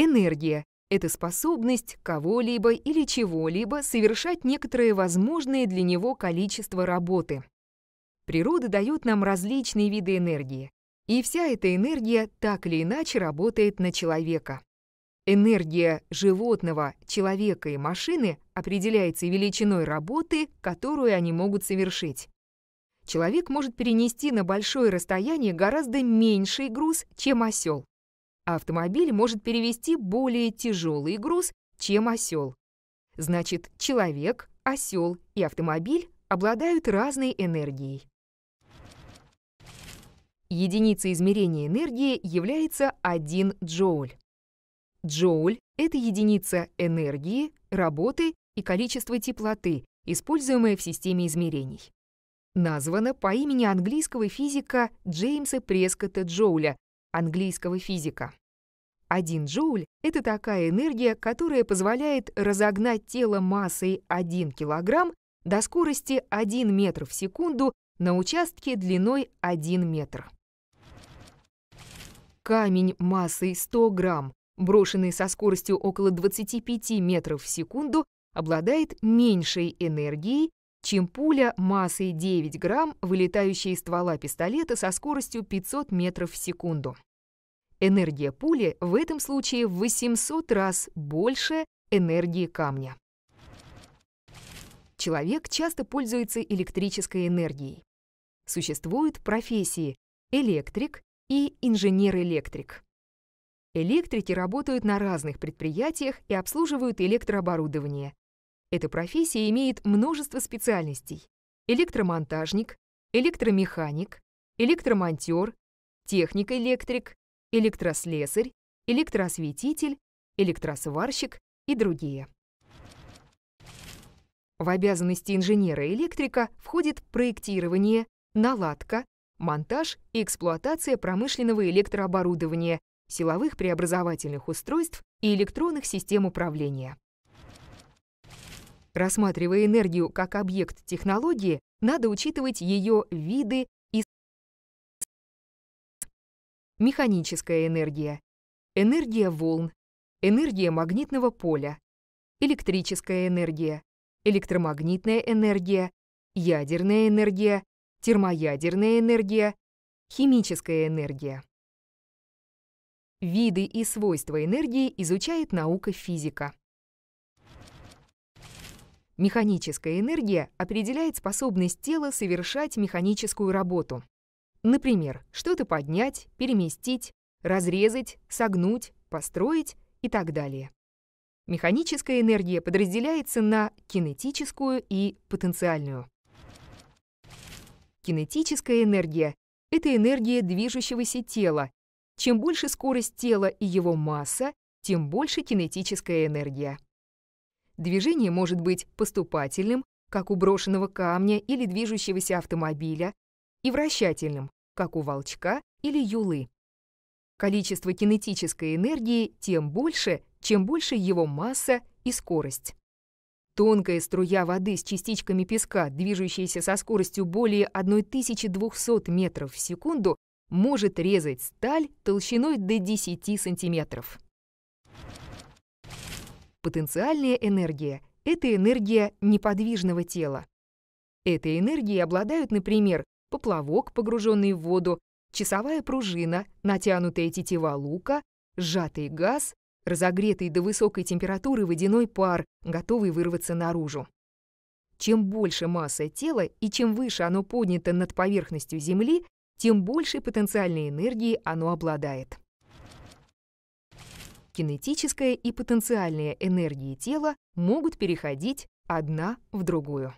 Энергия – это способность кого-либо или чего-либо совершать некоторое возможное для него количество работы. Природа дает нам различные виды энергии, и вся эта энергия так или иначе работает на человека. Энергия животного, человека и машины определяется величиной работы, которую они могут совершить. Человек может перенести на большое расстояние гораздо меньший груз, чем осел автомобиль может перевести более тяжелый груз, чем осел. Значит, человек, осел и автомобиль обладают разной энергией. Единицей измерения энергии является 1 джоуль. Джоуль — это единица энергии, работы и количества теплоты, используемая в системе измерений. Названа по имени английского физика Джеймса Прескота Джоуля, английского физика. 1 джоуль – это такая энергия, которая позволяет разогнать тело массой 1 килограмм до скорости 1 метр в секунду на участке длиной 1 метр. Камень массой 100 грамм, брошенный со скоростью около 25 метров в секунду, обладает меньшей энергией, чем пуля массой 9 грамм, вылетающая из ствола пистолета со скоростью 500 метров в секунду. Энергия пули в этом случае в 800 раз больше энергии камня. Человек часто пользуется электрической энергией. Существуют профессии электрик и инженер-электрик. Электрики работают на разных предприятиях и обслуживают электрооборудование. Эта профессия имеет множество специальностей. Электромонтажник, электромеханик, электромонтер, техник-электрик, электрослесарь, электроосветитель, электросварщик и другие. В обязанности инженера-электрика входит проектирование, наладка, монтаж и эксплуатация промышленного электрооборудования, силовых преобразовательных устройств и электронных систем управления. Рассматривая энергию как объект технологии, надо учитывать ее виды механическая энергия, энергия волн, энергия магнитного поля, электрическая энергия, электромагнитная энергия, ядерная энергия, термоядерная энергия, химическая энергия. Виды и свойства энергии изучает наука физика. Механическая энергия определяет способность тела совершать механическую работу. Например, что-то поднять, переместить, разрезать, согнуть, построить и так далее. Механическая энергия подразделяется на кинетическую и потенциальную. Кинетическая энергия — это энергия движущегося тела. Чем больше скорость тела и его масса, тем больше кинетическая энергия. Движение может быть поступательным, как у брошенного камня или движущегося автомобиля, и вращательным, как у волчка или юлы. Количество кинетической энергии тем больше, чем больше его масса и скорость. Тонкая струя воды с частичками песка, движущаяся со скоростью более 1200 метров в секунду, может резать сталь толщиной до 10 сантиметров. Потенциальная энергия – это энергия неподвижного тела. Этой энергией обладают, например, поплавок, погруженный в воду, часовая пружина, натянутая тетива лука, сжатый газ, разогретый до высокой температуры водяной пар, готовый вырваться наружу. Чем больше масса тела и чем выше оно поднято над поверхностью Земли, тем больше потенциальной энергии оно обладает. Кинетическая и потенциальная энергии тела могут переходить одна в другую.